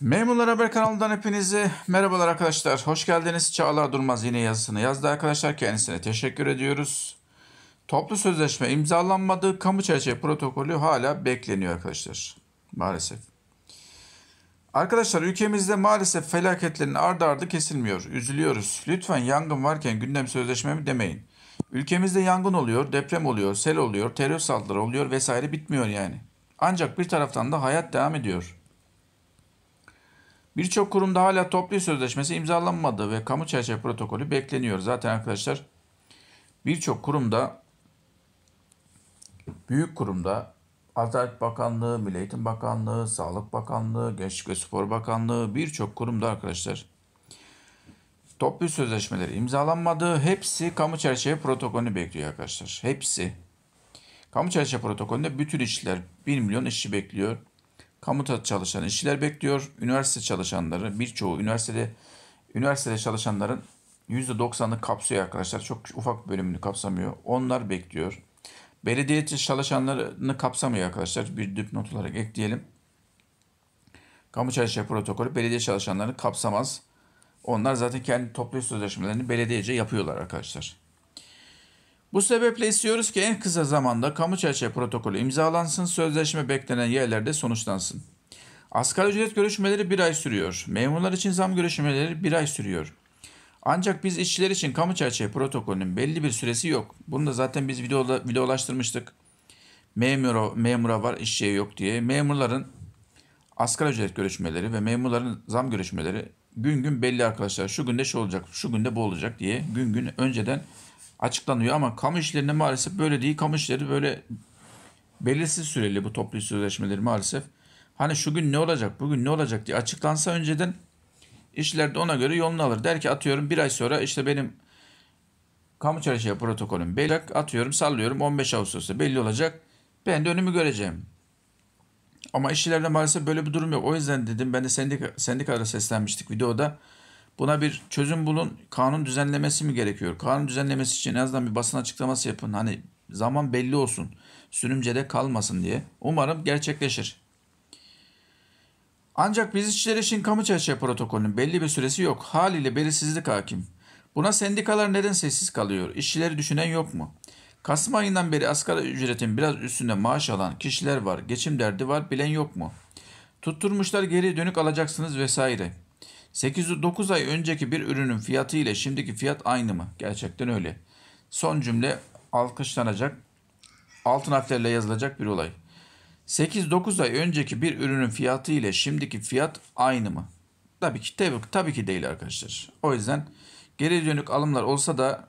Memurlar Haber kanalından hepinizi merhabalar arkadaşlar. Hoş geldiniz. Çağlar Durmaz yine yazısını yazdı arkadaşlar. Kendisine teşekkür ediyoruz. Toplu sözleşme imzalanmadı. Kamu çerçeve protokolü hala bekleniyor arkadaşlar. Maalesef. Arkadaşlar ülkemizde maalesef felaketlerin ardı ardı kesilmiyor. Üzülüyoruz. Lütfen yangın varken gündem sözleşmemi demeyin. Ülkemizde yangın oluyor, deprem oluyor, sel oluyor, terör saldırı oluyor vesaire bitmiyor yani. Ancak bir taraftan da hayat devam ediyor.'' Birçok kurumda hala toplu sözleşmesi imzalanmadı ve kamu çerçeve protokolü bekleniyor. Zaten arkadaşlar birçok kurumda büyük kurumda Adalet Bakanlığı, Milli Eğitim Bakanlığı, Sağlık Bakanlığı, Gençlik ve Spor Bakanlığı birçok kurumda arkadaşlar toplu sözleşmeleri imzalanmadı. Hepsi kamu çerçeve protokolünü bekliyor arkadaşlar. Hepsi. Kamu çerçeve protokolünde bütün işçiler 1 milyon işçi bekliyor. Kamuda çalışan işçiler bekliyor. Üniversite çalışanları birçoğu üniversitede üniversitede çalışanların %90'lık kapsıyor arkadaşlar. Çok ufak bölümünü kapsamıyor. Onlar bekliyor. Belediye çalışanlarını kapsamıyor arkadaşlar. Bir dipnot olarak ekleyelim. Kamu çalışma protokolü belediye çalışanlarını kapsamaz. Onlar zaten kendi toplu sözleşmelerini belediyece yapıyorlar arkadaşlar. Bu sebeple istiyoruz ki en kısa zamanda kamu çerçeve protokolü imzalansın, sözleşme beklenen yerlerde sonuçlansın. Asgari ücret görüşmeleri bir ay sürüyor. Memurlar için zam görüşmeleri bir ay sürüyor. Ancak biz işçiler için kamu çerçeve protokolünün belli bir süresi yok. Bunu da zaten biz videola, videolaştırmıştık. Memura, memura var işçiye yok diye. Memurların asgari ücret görüşmeleri ve memurların zam görüşmeleri gün gün belli arkadaşlar. Şu günde şu olacak, şu günde bu olacak diye gün gün önceden açıklanıyor ama kamu işlerinde maalesef böyle değil. Kamu işleri böyle belirsiz süreli bu toplu sözleşmeleri maalesef. Hani şu gün ne olacak, bugün ne olacak diye açıklansa önceden işler de ona göre yolunu alır. Der ki atıyorum bir ay sonra işte benim kamu çalışma protokolüm belli atıyorum sallıyorum 15 Ağustos'ta belli olacak. Ben de önümü göreceğim. Ama işçilerde maalesef böyle bir durum yok. O yüzden dedim ben de sendika, sendikalara seslenmiştik videoda. Buna bir çözüm bulun. Kanun düzenlemesi mi gerekiyor? Kanun düzenlemesi için en azından bir basın açıklaması yapın. Hani zaman belli olsun. Sürümcede kalmasın diye. Umarım gerçekleşir. Ancak biz işçiler için kamu çerçeve protokolünün belli bir süresi yok. Haliyle belirsizlik hakim. Buna sendikalar neden sessiz kalıyor? İşçileri düşünen yok mu? Kasım ayından beri asgari ücretin biraz üstünde maaş alan kişiler var. Geçim derdi var. Bilen yok mu? Tutturmuşlar geri dönük alacaksınız vesaire. 8-9 ay önceki bir ürünün fiyatı ile şimdiki fiyat aynı mı? Gerçekten öyle. Son cümle alkışlanacak, altın harflerle yazılacak bir olay. 8-9 ay önceki bir ürünün fiyatı ile şimdiki fiyat aynı mı? Tabii ki, tabii, tabii ki değil arkadaşlar. O yüzden geri dönük alımlar olsa da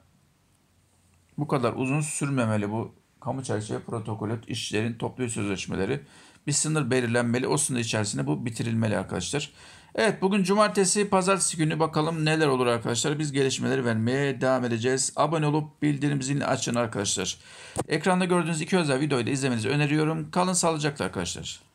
bu kadar uzun sürmemeli bu kamu çerçeve protokolü, işçilerin toplu sözleşmeleri bir sınır belirlenmeli. O sınır içerisinde bu bitirilmeli arkadaşlar. Evet bugün cumartesi pazartesi günü bakalım neler olur arkadaşlar. Biz gelişmeleri vermeye devam edeceğiz. Abone olup bildirim zilini açın arkadaşlar. Ekranda gördüğünüz iki özel videoyu da izlemenizi öneriyorum. Kalın sağlıcakla arkadaşlar.